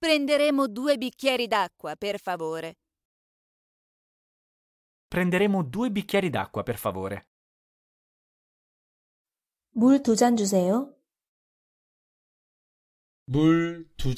Prenderemo due bicchieri d'acqua, per favore. Prenderemo due bicchieri d'acqua, per favore. 물 두 잔 주세요. 물두